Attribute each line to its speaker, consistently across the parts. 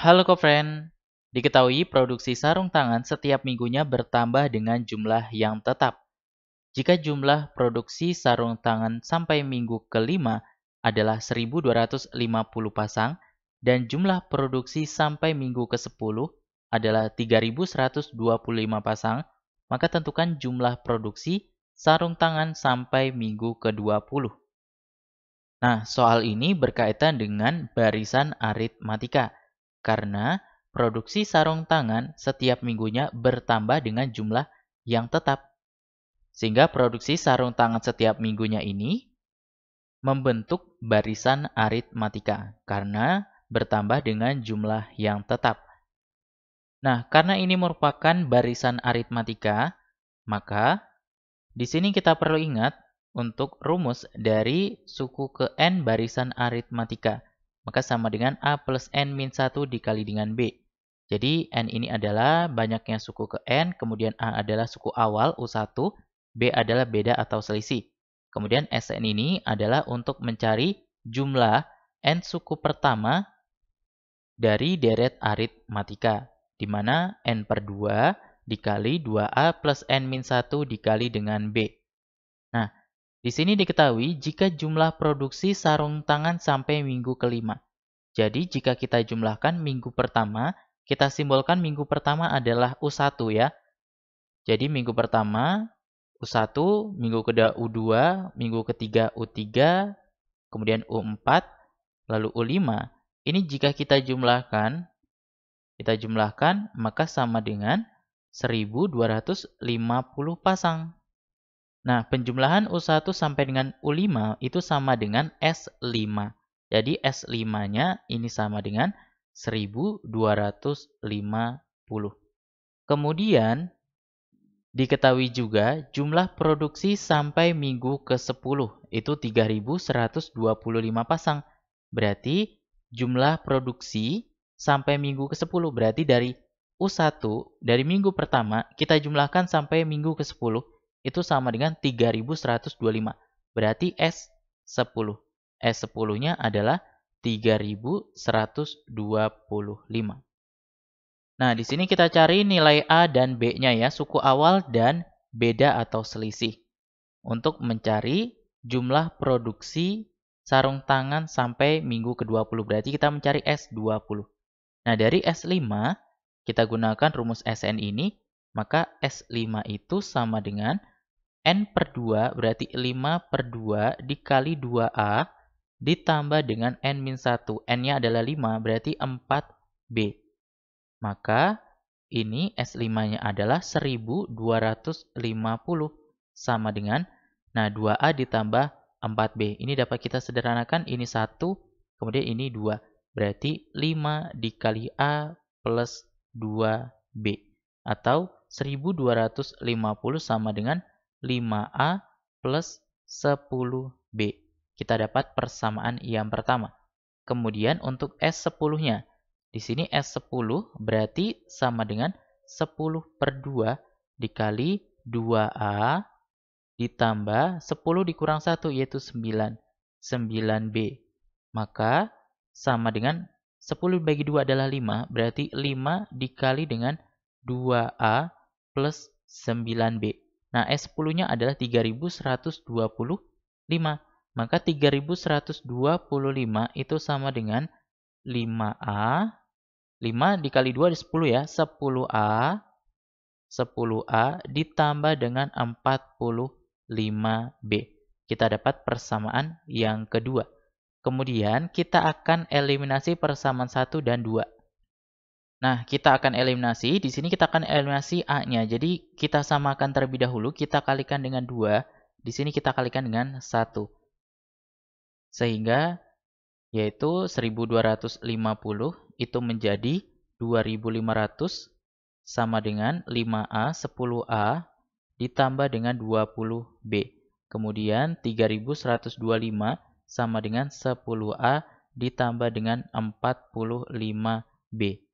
Speaker 1: Halo Kofren, diketahui produksi sarung tangan setiap minggunya bertambah dengan jumlah yang tetap. Jika jumlah produksi sarung tangan sampai minggu kelima adalah 1250 pasang dan jumlah produksi sampai minggu ke-10 adalah 3125 pasang, maka tentukan jumlah produksi sarung tangan sampai minggu ke-20. Nah, soal ini berkaitan dengan barisan aritmatika karena produksi sarung tangan setiap minggunya bertambah dengan jumlah yang tetap. Sehingga produksi sarung tangan setiap minggunya ini membentuk barisan aritmatika karena bertambah dengan jumlah yang tetap. Nah, karena ini merupakan barisan aritmatika, maka di sini kita perlu ingat untuk rumus dari suku ke n barisan aritmatika maka sama dengan A plus N min 1 dikali dengan B. Jadi N ini adalah banyaknya suku ke N, kemudian A adalah suku awal U1, B adalah beda atau selisih. Kemudian SN ini adalah untuk mencari jumlah N suku pertama dari deret aritmatika, di mana N per 2 dikali 2A plus N min 1 dikali dengan B. Nah, di sini diketahui jika jumlah produksi sarung tangan sampai minggu kelima. Jadi jika kita jumlahkan minggu pertama, kita simbolkan minggu pertama adalah U1 ya. Jadi minggu pertama U1, minggu kedua U2, minggu ketiga U3, kemudian U4, lalu U5. Ini jika kita jumlahkan, kita jumlahkan maka sama dengan 1250 pasang. Nah, penjumlahan U1 sampai dengan U5 itu sama dengan S5. Jadi S5-nya ini sama dengan 1250. Kemudian diketahui juga jumlah produksi sampai minggu ke-10 itu 3125 pasang. Berarti jumlah produksi sampai minggu ke-10 berarti dari U1 dari minggu pertama kita jumlahkan sampai minggu ke-10 itu sama dengan 3125. Berarti S10. S10-nya adalah 3125. Nah, di sini kita cari nilai A dan B-nya ya, suku awal dan beda atau selisih. Untuk mencari jumlah produksi sarung tangan sampai minggu ke-20. Berarti kita mencari S20. Nah, dari S5, kita gunakan rumus SN ini maka S5 itu sama dengan N per 2 berarti 5 per 2 dikali 2A ditambah dengan N-1. min N-nya adalah 5 berarti 4B. Maka ini S5-nya adalah 1250 sama dengan nah 2A ditambah 4B. Ini dapat kita sederhanakan ini 1 kemudian ini 2. Berarti 5 dikali A plus 2B atau 1250 sama dengan 5A plus 10B. Kita dapat persamaan yang pertama. Kemudian untuk S10-nya. Di sini S10 berarti sama dengan 10 per 2 dikali 2A ditambah 10 dikurang 1 yaitu 9. 9B. Maka sama dengan 10 bagi 2 adalah 5, berarti 5 dikali dengan 2A plus 9B. Nah, S10-nya adalah 3125. Maka 3125 itu sama dengan 5A. 5 dikali 2 di 10 ya, 10A. 10A ditambah dengan 45B. Kita dapat persamaan yang kedua. Kemudian kita akan eliminasi persamaan 1 dan 2. Nah, kita akan eliminasi. Di sini kita akan eliminasi A-nya. Jadi, kita samakan terlebih dahulu. Kita kalikan dengan 2. Di sini kita kalikan dengan 1. Sehingga, yaitu 1250 itu menjadi 2500 sama dengan 5A, 10A, ditambah dengan 20B. Kemudian 3125 sama dengan 10A ditambah dengan 45B.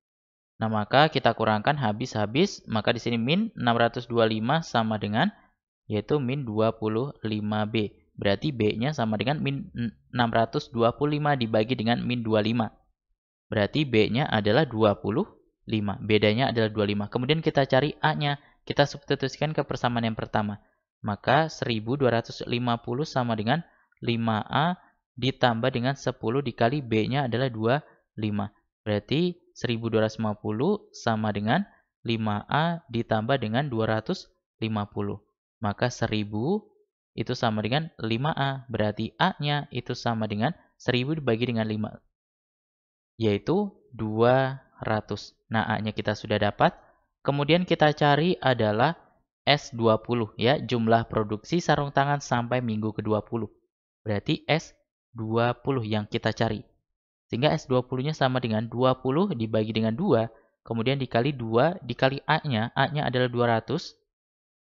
Speaker 1: Nah, maka kita kurangkan habis-habis, maka di sini min 625 sama dengan yaitu min 25b. Berarti b-nya sama dengan min 625 dibagi dengan min 25. Berarti b-nya adalah 25. Bedanya adalah 25. Kemudian kita cari a-nya. Kita substitusikan ke persamaan yang pertama. Maka 1250 sama dengan 5a ditambah dengan 10 dikali b-nya adalah 25. Berarti 1250 sama dengan 5A ditambah dengan 250. Maka 1000 itu sama dengan 5A. Berarti A-nya itu sama dengan 1000 dibagi dengan 5. Yaitu 200. Nah, A-nya kita sudah dapat. Kemudian kita cari adalah S20 ya, jumlah produksi sarung tangan sampai minggu ke-20. Berarti S20 yang kita cari. Sehingga S20-nya sama dengan 20 dibagi dengan 2, kemudian dikali 2 dikali A-nya, A-nya adalah 200,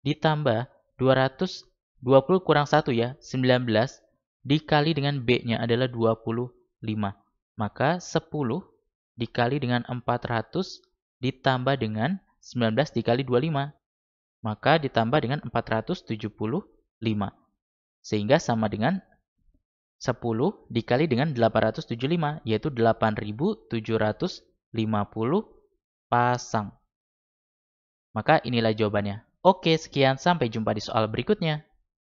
Speaker 1: ditambah 200, 20 kurang 1 ya, 19, dikali dengan B-nya adalah 25. Maka 10 dikali dengan 400 ditambah dengan 19 dikali 25. Maka ditambah dengan 475. Sehingga sama dengan 10 dikali dengan 875 yaitu 8750 pasang. Maka inilah jawabannya. Oke, sekian sampai jumpa di soal berikutnya.